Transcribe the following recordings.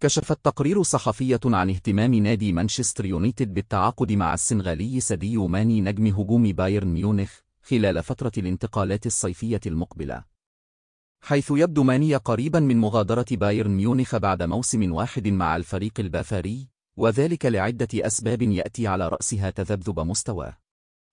كشفت تقرير صحفية عن اهتمام نادي مانشستر يونايتد بالتعاقد مع السنغالي ساديو ماني نجم هجوم بايرن ميونخ خلال فترة الانتقالات الصيفية المقبلة حيث يبدو ماني قريبا من مغادرة بايرن ميونخ بعد موسم واحد مع الفريق البافاري وذلك لعدة أسباب يأتي على رأسها تذبذب مستواه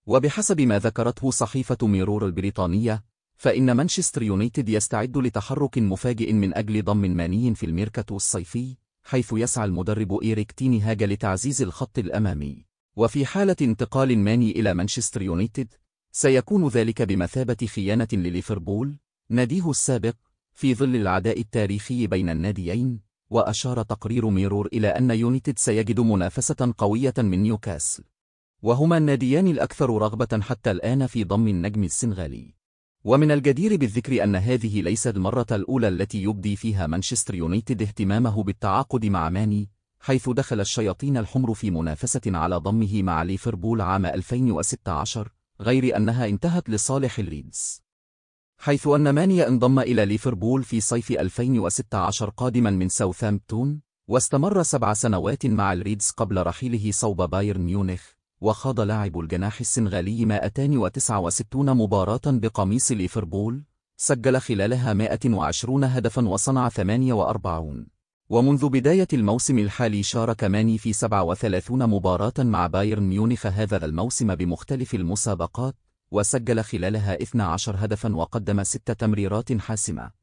وبحسب ما ذكرته صحيفة ميرور البريطانية فإن مانشستر يونايتد يستعد لتحرك مفاجئ من أجل ضم ماني في الميركاتو الصيفي حيث يسعى المدرب إيريك تيني هاج لتعزيز الخط الأمامي وفي حالة انتقال ماني إلى مانشستر يونايتد سيكون ذلك بمثابة خيانة لليفربول ناديه السابق في ظل العداء التاريخي بين الناديين وأشار تقرير ميرور إلى أن يونايتد سيجد منافسة قوية من نيوكاسل وهما الناديان الأكثر رغبة حتى الآن في ضم النجم السنغالي ومن الجدير بالذكر أن هذه ليست المرة الأولى التي يبدي فيها مانشستر يونايتد اهتمامه بالتعاقد مع ماني حيث دخل الشياطين الحمر في منافسة على ضمه مع ليفربول عام 2016 غير أنها انتهت لصالح الريدز حيث أن ماني انضم إلى ليفربول في صيف 2016 قادما من ساوثامبتون واستمر سبع سنوات مع الريدز قبل رحيله صوب بايرن ميونخ وخاض لاعب الجناح السنغالي 269 مباراة بقميص ليفربول سجل خلالها 120 هدفا وصنع 48 ومنذ بداية الموسم الحالي شارك ماني في 37 مباراة مع بايرن ميونخ هذا الموسم بمختلف المسابقات وسجل خلالها 12 هدفا وقدم 6 تمريرات حاسمة